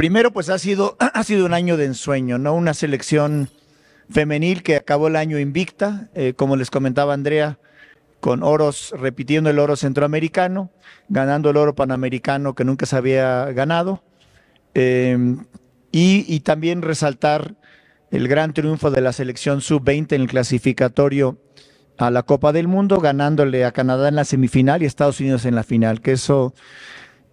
Primero, pues ha sido, ha sido un año de ensueño, ¿no? Una selección femenil que acabó el año invicta, eh, como les comentaba Andrea, con oros, repitiendo el oro centroamericano, ganando el oro panamericano que nunca se había ganado. Em, y, también resaltar el gran triunfo de la selección sub-20 en el clasificatorio a la Copa del Mundo, ganándole a Canadá en la semifinal y a Estados Unidos en la final, que eso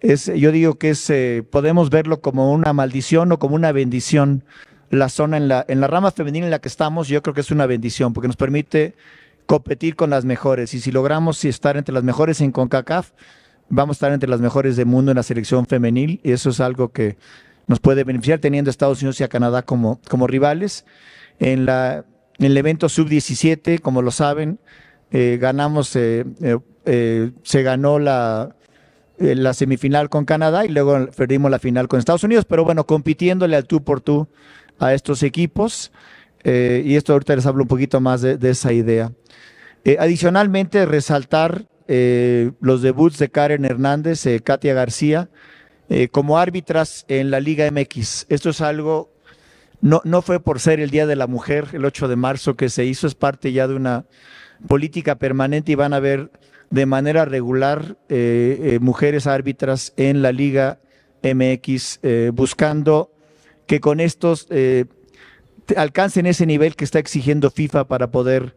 es, yo digo que es, eh, podemos verlo como una maldición o como una bendición. La zona en la, en la rama femenina en la que estamos, yo creo que es una bendición, porque nos permite competir con las mejores. Y si logramos estar entre las mejores en CONCACAF, vamos a estar entre las mejores del mundo en la selección femenil. Y eso es algo que nos puede beneficiar teniendo a Estados Unidos y a Canadá como, como rivales. En, la, en el evento sub-17, como lo saben, eh, ganamos, eh, se ganó la, eh, la semifinal con Canadá y luego perdimos la final con Estados Unidos, pero bueno, compitiéndole al tú por tú a estos equipos. Eh, y esto ahorita les hablo un poquito más de, esa idea. Eh, adicionalmente, resaltar los debuts de Karen Hernández, Katia García, como árbitras en la Liga MX. Esto es algo, no, no fue por ser el Día de la Mujer, el 8 de marzo, que se hizo, es parte ya de una política permanente y van a ver de manera regular eh, eh, mujeres árbitras en la Liga MX, eh, buscando que con estos alcancen ese nivel que está exigiendo FIFA para poder,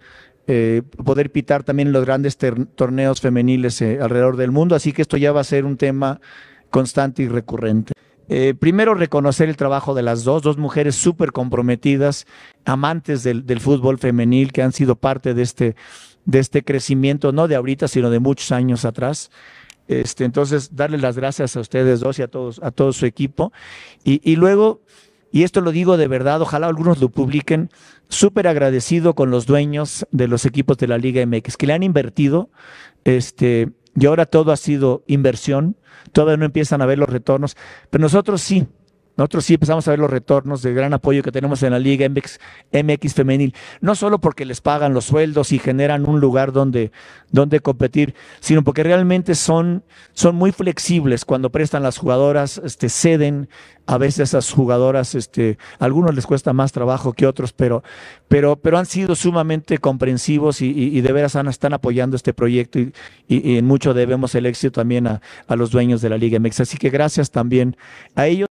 poder pitar también los grandes torneos femeniles alrededor del mundo. Así que esto ya va a ser un tema constante y recurrente. primero, reconocer el trabajo de las dos, dos mujeres súper comprometidas, amantes del, del, fútbol femenil, que han sido parte de este, de este crecimiento, no de ahorita, sino de muchos años atrás. Este, entonces, darle las gracias a ustedes dos y a todos, a todo su equipo. Y, luego, y esto lo digo de verdad, ojalá algunos lo publiquen, súper agradecido con los dueños de los equipos de la Liga MX, que le han invertido, este, y ahora todo ha sido inversión, todavía no empiezan a ver los retornos, pero nosotros sí, nosotros sí empezamos a ver los retornos de gran apoyo que tenemos en la Liga MX, Femenil, no solo porque les pagan los sueldos y generan un lugar donde, donde competir, sino porque realmente son, son muy flexibles cuando prestan las jugadoras, este, ceden a veces a esas jugadoras, este, algunos les cuesta más trabajo que otros, pero, pero, pero han sido sumamente comprensivos y, de veras están apoyando este proyecto y, en mucho debemos el éxito también a, a los dueños de la Liga MX. Así que gracias también a ellos.